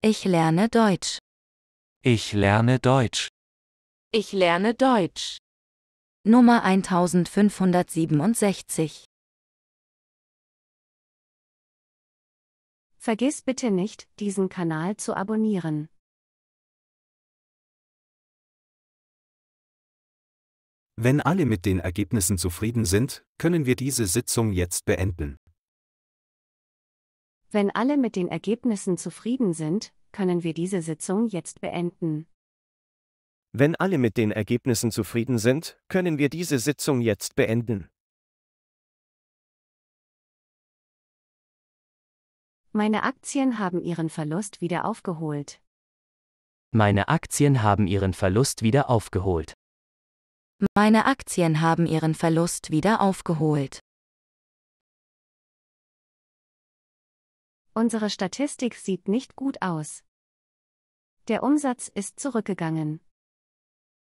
Ich lerne Deutsch. Ich lerne Deutsch. Ich lerne Deutsch. Nummer 1567. Vergiss bitte nicht, diesen Kanal zu abonnieren. Wenn alle mit den Ergebnissen zufrieden sind, können wir diese Sitzung jetzt beenden. Wenn alle mit den Ergebnissen zufrieden sind, können wir diese Sitzung jetzt beenden. Wenn alle mit den Ergebnissen zufrieden sind, können wir diese Sitzung jetzt beenden. Meine Aktien haben ihren Verlust wieder aufgeholt. Meine Aktien haben ihren Verlust wieder aufgeholt. Meine Aktien haben ihren Verlust wieder aufgeholt. Unsere Statistik sieht nicht gut aus. Der Umsatz ist zurückgegangen.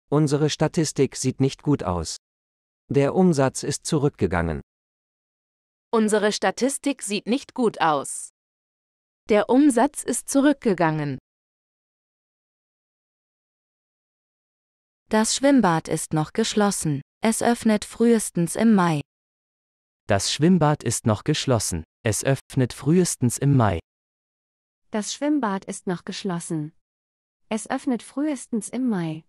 Unsere Statistik sieht nicht gut aus. Der Umsatz ist zurückgegangen. Unsere Statistik sieht nicht gut aus. Der Umsatz ist zurückgegangen. Das Schwimmbad ist noch geschlossen. Es öffnet frühestens im Mai. Das Schwimmbad ist noch geschlossen. Es öffnet frühestens im Mai. Das Schwimmbad ist noch geschlossen. Es öffnet frühestens im Mai.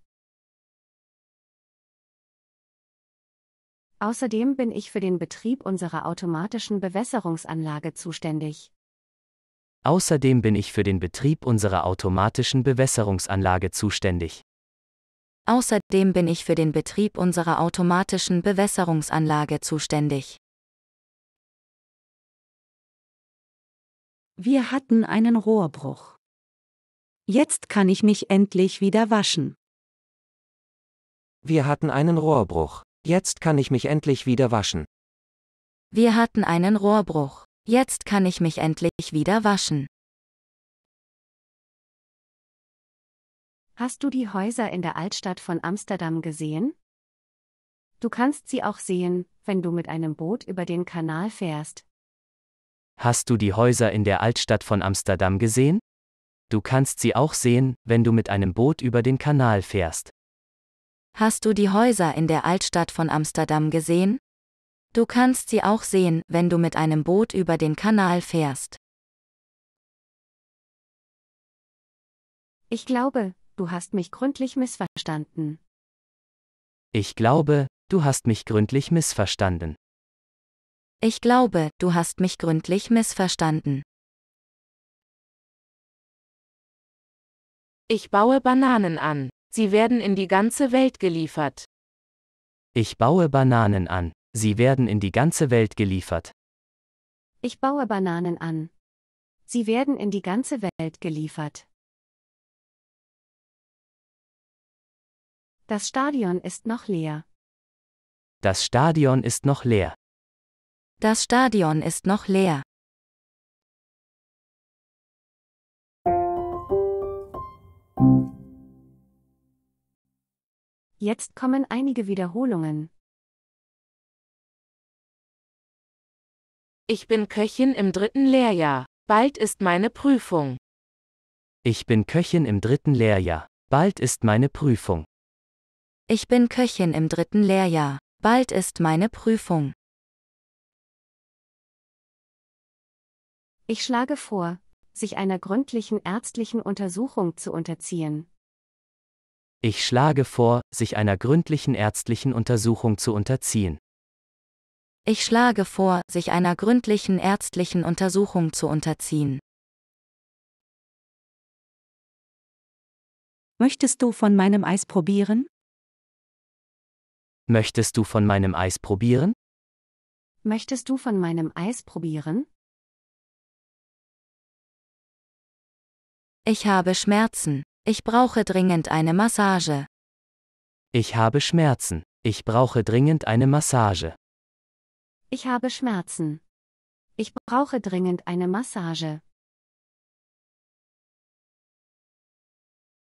Außerdem bin ich für den Betrieb unserer automatischen Bewässerungsanlage zuständig. Außerdem bin ich für den Betrieb unserer automatischen Bewässerungsanlage zuständig. Außerdem bin ich für den Betrieb unserer automatischen Bewässerungsanlage zuständig. Wir hatten einen Rohrbruch. Jetzt kann ich mich endlich wieder waschen. Wir hatten einen Rohrbruch. Jetzt kann ich mich endlich wieder waschen. Wir hatten einen Rohrbruch. Jetzt kann ich mich endlich wieder waschen. Hast du die Häuser in der Altstadt von Amsterdam gesehen? Du kannst sie auch sehen, wenn du mit einem Boot über den Kanal fährst. Hast du die Häuser in der Altstadt von Amsterdam gesehen? Du kannst sie auch sehen, wenn du mit einem Boot über den Kanal fährst. Hast du die Häuser in der Altstadt von Amsterdam gesehen? Du kannst sie auch sehen, wenn du mit einem Boot über den Kanal fährst. Ich glaube, du hast mich gründlich missverstanden. Ich glaube, du hast mich gründlich missverstanden. Ich glaube, du hast mich gründlich missverstanden. Ich baue Bananen an. Sie werden in die ganze Welt geliefert. Ich baue Bananen an. Sie werden in die ganze Welt geliefert. Ich baue Bananen an. Sie werden in die ganze Welt geliefert. Das Stadion ist noch leer. Das Stadion ist noch leer. Das Stadion ist noch leer. Jetzt kommen einige Wiederholungen. Ich bin Köchin im dritten Lehrjahr. Bald ist meine Prüfung. Ich bin Köchin im dritten Lehrjahr. Bald ist meine Prüfung. Ich bin Köchin im dritten Lehrjahr. Bald ist meine Prüfung. Ich schlage vor, sich einer gründlichen ärztlichen Untersuchung zu unterziehen. Ich schlage vor, sich einer gründlichen ärztlichen Untersuchung zu unterziehen. Ich schlage vor, sich einer gründlichen ärztlichen Untersuchung zu unterziehen. Möchtest du von meinem Eis probieren? Möchtest du von meinem Eis probieren? Möchtest du von meinem Eis probieren? Ich habe Schmerzen. Ich brauche dringend eine Massage. Ich habe Schmerzen. Ich brauche dringend eine Massage. Ich habe Schmerzen. Ich brauche dringend eine Massage.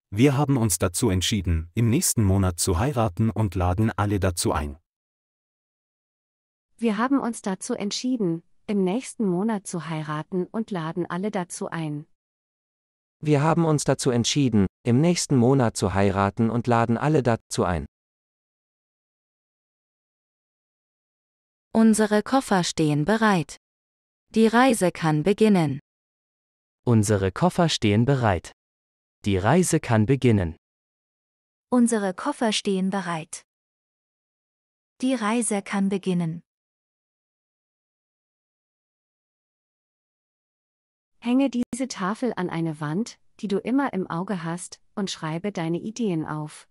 Wir haben uns dazu entschieden, im nächsten Monat zu heiraten und laden alle dazu ein. Wir haben uns dazu entschieden, im nächsten Monat zu heiraten und laden alle dazu ein. Wir haben uns dazu entschieden, im nächsten Monat zu heiraten und laden alle dazu ein. Unsere Koffer stehen bereit. Die Reise kann beginnen. Unsere Koffer stehen bereit. Die Reise kann beginnen. Unsere Koffer stehen bereit. Die Reise kann beginnen. Hänge diese Tafel an eine Wand, die du immer im Auge hast, und schreibe deine Ideen auf.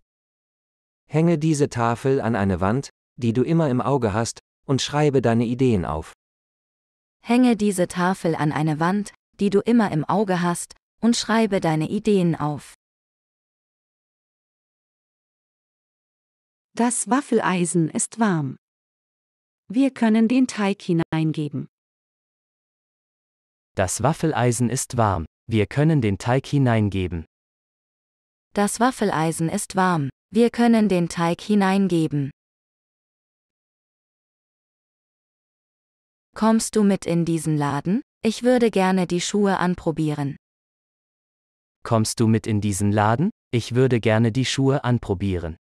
Hänge diese Tafel an eine Wand, die du immer im Auge hast, und schreibe deine Ideen auf. Hänge diese Tafel an eine Wand, die du immer im Auge hast, und schreibe deine Ideen auf. Das Waffeleisen ist warm. Wir können den Teig hineingeben. Das Waffeleisen ist warm. Wir können den Teig hineingeben. Das Waffeleisen ist warm. Wir können den Teig hineingeben. Kommst du mit in diesen Laden? Ich würde gerne die Schuhe anprobieren. Kommst du mit in diesen Laden? Ich würde gerne die Schuhe anprobieren.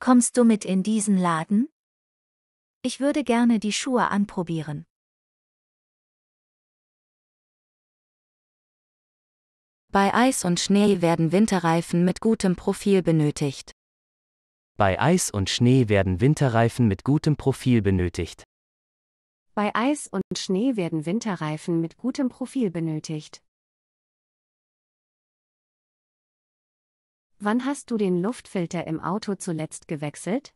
Kommst du mit in diesen Laden? Ich würde gerne die Schuhe anprobieren. Bei Eis und Schnee werden Winterreifen mit gutem Profil benötigt. Bei Eis und Schnee werden Winterreifen mit gutem Profil benötigt. Bei Eis und Schnee werden Winterreifen mit gutem Profil benötigt. Wann hast du den Luftfilter im Auto zuletzt gewechselt?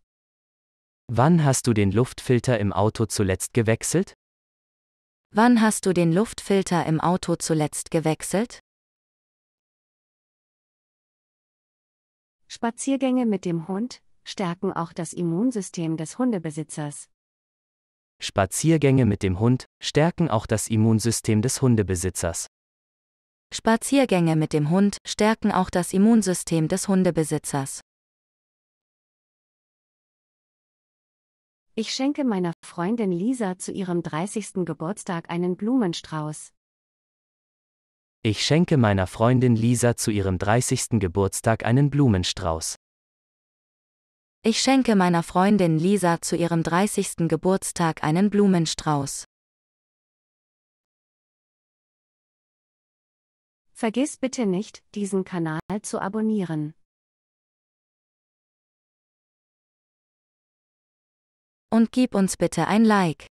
Wann hast du den Luftfilter im Auto zuletzt gewechselt? Wann hast du den Luftfilter im Auto zuletzt gewechselt? Spaziergänge mit dem Hund stärken auch das Immunsystem des Hundebesitzers. Spaziergänge mit dem Hund stärken auch das Immunsystem des Hundebesitzers. Spaziergänge mit dem Hund stärken auch das Immunsystem des Hundebesitzers. Ich schenke meiner Freundin Lisa zu ihrem 30. Geburtstag einen Blumenstrauß. Ich schenke meiner Freundin Lisa zu ihrem 30. Geburtstag einen Blumenstrauß. Ich schenke meiner Freundin Lisa zu ihrem 30. Geburtstag einen Blumenstrauß. Vergiss bitte nicht, diesen Kanal zu abonnieren. Und gib uns bitte ein Like.